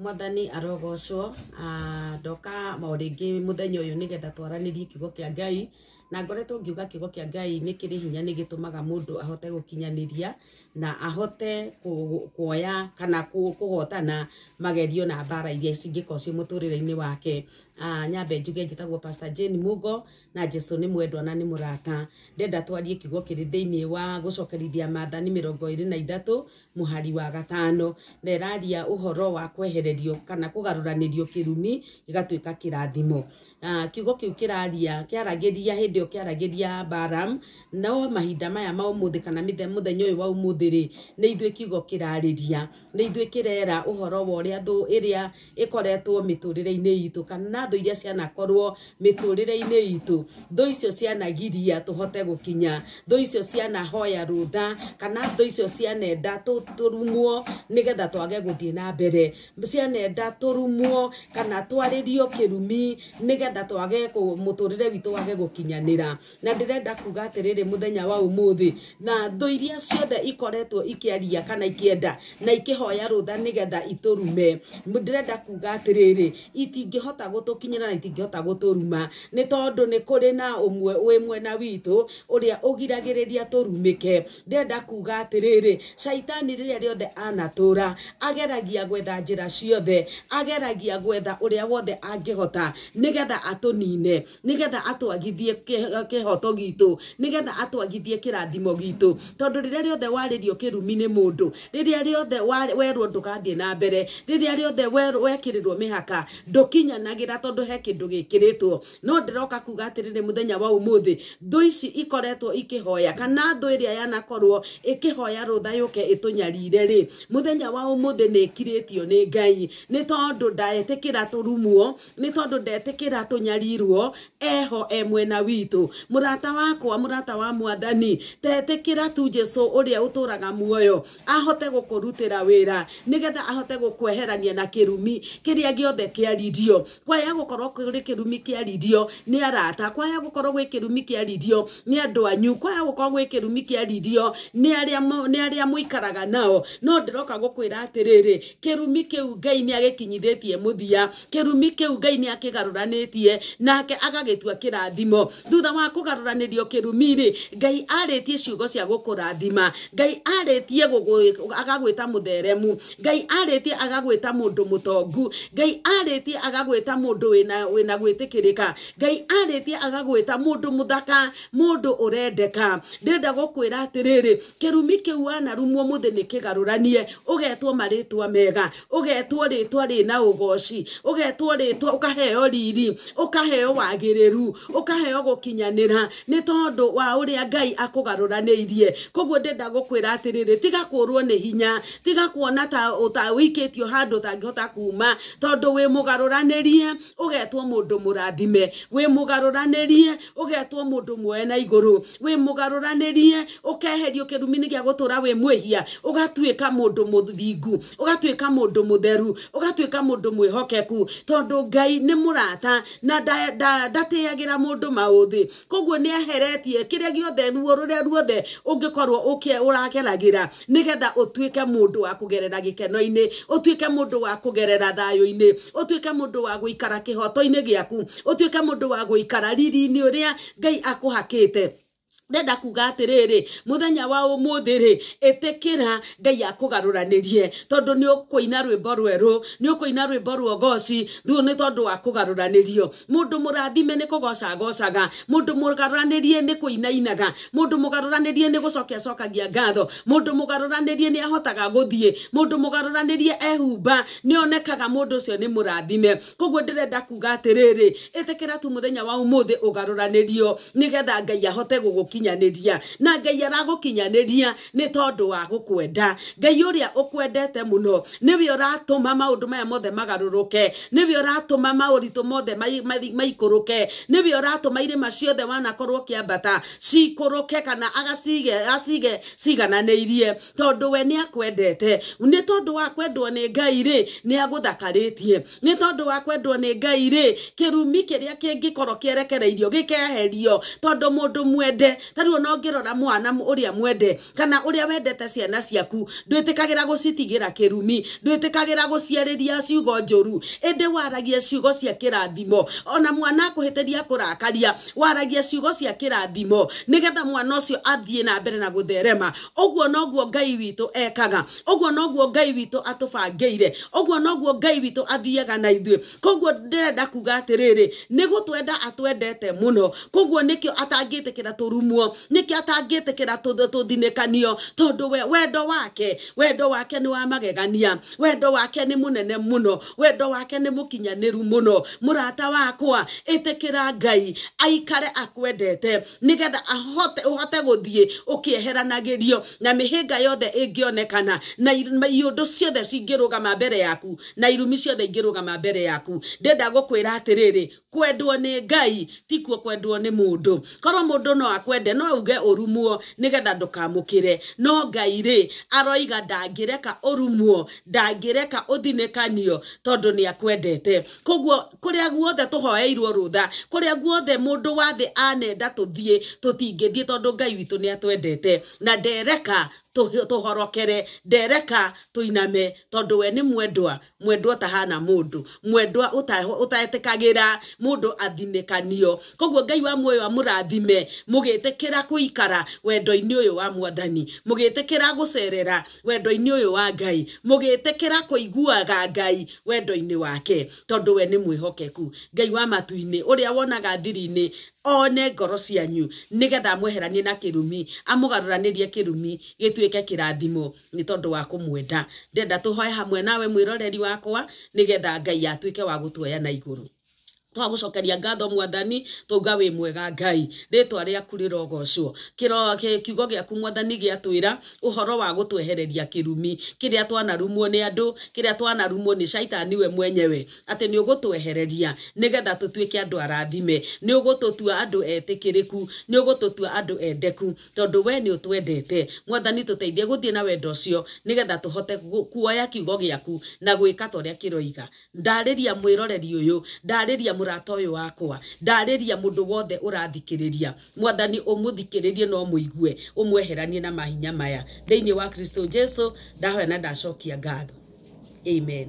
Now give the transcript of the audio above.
mwathani arogocwo ah, ndoka maurĩngĩ mũthenya ũyũ nĩgetha twaranirie kiugo a ngai na ngoretwo ngiuga kiugo kia ngai ni kiri hinya ni gitumaga mundu ahote gukinyaniria na ahote kuoya kana kugotana magerio na mbara iria cingä korwo ciä må tå rä re-inä wake ah, nyambe njuge njätagwo pastor jane mugo na jesu ni mwendwa na ni murata ndenda twarie kiugo kiri rä wa gå cokerithia maathani mä rongo na ithatu muhari wa gatano neraria uhoro wa kwehererio kana kũgarũranĩrio igatuika kirathimo kĩrathimo ah, kiugo kĩu kĩraria kĩaragĩria hĩndĩ kä aragä Balaam no mahinda maya ma ũmũthĩ kana mũthenya ũyũ wa ũmũthĩ rĩ nĩ ithuĩ kiugo kĩrarĩria nĩ ithuĩ kĩrera ũhoro wa ũrĩa thũ ĩrĩa ĩkoretwo mĩtũrĩre-inĩ itũ kana thũ iria cianakorwo mĩtũrĩre-inĩ itũ thũ icio cianagiria tũhote gũkinya thũ icio cianahoya rũtha kana thũ icio cianenda tũrumwo nĩgetha twage gũthiĩ na mbere cianenda tũrumwo kana twarĩrio kĩrumi nĩgetha twage mũtũrĩre witũ wage gũkinyanĩra gũkiranĩra na ndĩrenda kuga atĩrĩrĩ mũthenya wa ũmũthĩ na thũ iria ciothe ikoretwo ikĩaria kana ikĩenda na ikĩhoya rũtha nĩgetha itũrume ndĩrenda kuga atĩrĩrĩ itingĩhota gũtũkinyĩra na itingĩhota gũtũruma nĩ tondũ nĩ kũrĩ na ũmwe wĩ mwena witũ ũrĩa ũgiragĩrĩria tũrumĩke ndĩrenda kuga atĩrĩrĩ caitani rĩrĩa rĩothe anatũra ageragia gwetha njĩra ciothe ageragia gwetha ũrĩa wothe angĩhota nĩgetha atũnine nĩgetha atwagithie kĩhe kihoto gitu nigetha atwagithie kirathimo gitu tondu riria riothe waririo kirumi ni mundu riria riothe werwo ndugathie na mbere riria riothe wekirirwo mihaka ndukinyanagira tondu he kindu gikiritwo no ndiroka kuga atiriri muthenya wa umuthi thu ici ikoretwo ikihoya kana thu iria yanakorwo ikihoya rutha yuke itunyarire ri muthenya wa umuthi ni ikiritio ni ngai ni tondu ndaetikira turumuo ni tondu ndetikira tunyarirwo eho emwe na wi witå må rata wakwa må rata wa mwathani tetä kä ra tu jesu å rä a å tå raga muoyo ahote gå kå rutä ra wä ra nä getha ahote gå kweherania na kä rumi kä rä a gä kä aririo kwaya gå korwo rä rumi kä aririo nä arata kwaya gå korwo gwä kä rumi kä aririo nä andå anyu kwaya gå korwo gwä kä rumi kä aririo nä arä a må ikaraga nao no ndä roka gå kwä ra atä rä rä kä rumi kä u ngai nä agä kinyithä tie må thia kä rumi ngai nä akä garå ranä tie nake agagä tua kä rathimo thutha wa kugaruranirio kirumi-ri ngai arĩtie ciugo cia gũkũrathima ngai arĩtie agagwĩta mũtheremu ngai arĩtie agagwĩta mũndũ mũtongu ngai arĩtie agagwĩta mũndũ wĩna gwĩtĩkĩrĩka ngai arĩtie agagwĩta mũndũ mũthaka mũndũ ũrendeka ndĩrenda gũkwĩra atĩrĩrĩ kĩrumi kĩu wanarumwo mũthĩ nĩ kĩgarũranie ũgetwo marĩtwa mega ũgetwo rĩtwa rĩna ũgoci ũgetwo rĩtwa ũkaheo riri ũkaheo wagĩrĩru ũkaheo gukinyanira ni tondu wa uria ngai irie koguo ndenda gukwira atiriri tiga kurwo ni hinya tiga kuona ta uta wikitio handu utangihota kuma tondu wi mugaruranirie ugetwo mundu murathime wi mugaruranirie ugetwo mundu mwe na iguru wi mugaruranirie ukeherio kirumini gia gutura wi mwehia ugatuika mundu muthingu ugatuika mundu mutheru ugatuika mundu mwihokeku tondu ngai ni murata na ndatiagira mundu mauthu thä koguo nä aheretie kä rä a gäothe ruo rå rä a ruothe å ngä korwo å rageragä ra nä getha å tuä ke må ndå wa kå gerera gä keno-inä å tuä ke må ndå wa kå gerera thayå-inä å tuä ke må ndå wa gå ikara kä hoto-inä gä aku å tuä ke må ndå wa gå ikara riri-inä å rä a ngai akå hakä te ndenda kuga må thenya wa kä ra ngai akugaruranirie tondu ni ukuina rwimbo rweru ni ukuina rwimbo rwogoci thu ni tondu wa kugaruranirio mundu murathime ni kugoca gocaga mundu mugaruranirie ni kuinainaga mundu mugaruranirie ni gucokia cokagia ngatho ranä rie nä ahotaga guthie mundu mugaruranirie ehumba ni onekaga mundu ucio ni murathime koguo renda kuga atiriri itikira tu thenya wa rio nä getha ngai ahote gugukinya aragukinyaniria na ngai aragukinyaniria ni tondu wa gukwenda ngai uria ukwendete muno niwe uratuma maundu maya mothe magaruruke niwe uratuma mauritu mothe maikuruke niwe uratuma irima ciothe wanakorwo kiambata cikuruke kana agacige acige cigananiirie tondu we ni akwendete ni tondu wa kwendwo ni ngai ri ni aguthakaritie ni tondu wa kwendwo ni ngai ri kirumi kiria kingikorwo kierekereirio gikeherio tondu mundu mwende tari ona ngirora mwana uria mwende kana uria wendete ciana ciaku ndwitikagira gucitigira kirumi ndwitikagira guciariria ciugo njuru indi waragia ciugo cia kirathimo ona mwana akuhitiria kurakaria waragia ciugo cia kirathimo nigetha mwana ucio athie na mbere na gutherema uguo noguo ngai witu ekaga uguo noguo ngai witu atubangiire uguo noguo ngai witu athiaga na ithuĩ koguo ndirenda kuga atiriri ni atwendete muno koguo nikio atangitikira tũrumu mwo niki atangitikira tuthinekania tondu we wendo wake wendo wake ni wa magegania wendo wake ni munene muno wendo wake ni mukinyaniru muno murata wakwa itikira ngai aikare akwendete nigetha ahote uhote guthie ukieheranagirio na mihinga yothe ingionekana na iundu ciothe cingirugama mbere yaku na irumi ciothe ingirugama mbere yaku ndenda gukwira atiriri kwendwo nä ngai tikuo kwendwo nä må ndå korwo må ndå no akwende no uge å rumuo nä getha ndå kamå kä re no ngai rä aroiga ndangä reka å rumuo ndangä reka å thinä kanio tondå nä akwendete koguo kå rä a guothe tå hoeirwo rå tha kå rä a guothe må ndå wathä anenda tå thiä tå tingä thiä tondå ngai witå nä atwendete na ndereka tå horokere ndereka tå iname tondå we nä mwendwa mwendwa ta hana må ndå mwendwa å kagä ra må ndå athinä kanio koguo ngai wa muoyo ra kå ikara wendo inä å yå wa mwathani må gä tä kä ra gå cerera wendo inä å yå wa ngai må gä tä kä ra kå iguaga ngai wendo inä wake tondå we nä mwä hokeku ngai wa matu inä å rä a wonaga thiri inä one ngoro cianyu nä getha amweheranie na kä kä rumi rumi rie gä tuä ke kä kirathimo nä tondå wa kå mwenda ndenda tå hoe hamwe nawe mwä roreri wakwa nä getha ngai atuä ke wa gå gutuoya na igå rå twagucokeria ngatho mwathani twauga wi mwega ngai ritwa riaku rirogocwo kiugo giaku mwathani giatwira uhoro wa gutwehereria kirumi kiria twanarumwo ni andu kiria twanarumwo ni shaitani we mwenyewe ati ni ugutwehereria nigetha tutuike andu arathime ni ugututua andu etikiriku ni ugututua andu endeku tondu we ni utwendete mwathani tuteithie guthie na wendo ucio nigetha tuhote kuoya kiugo giaku na gwika ta uria kiroiga ndariria mwiroreri uyu ndariria murata uyu wakwa ndariria mundu wothe urathikiriria mwathani umuthikiririe no muigue umweheranie na mahinya maya thiini wa kristo jesu ndahoya na ndacokia ngatho amen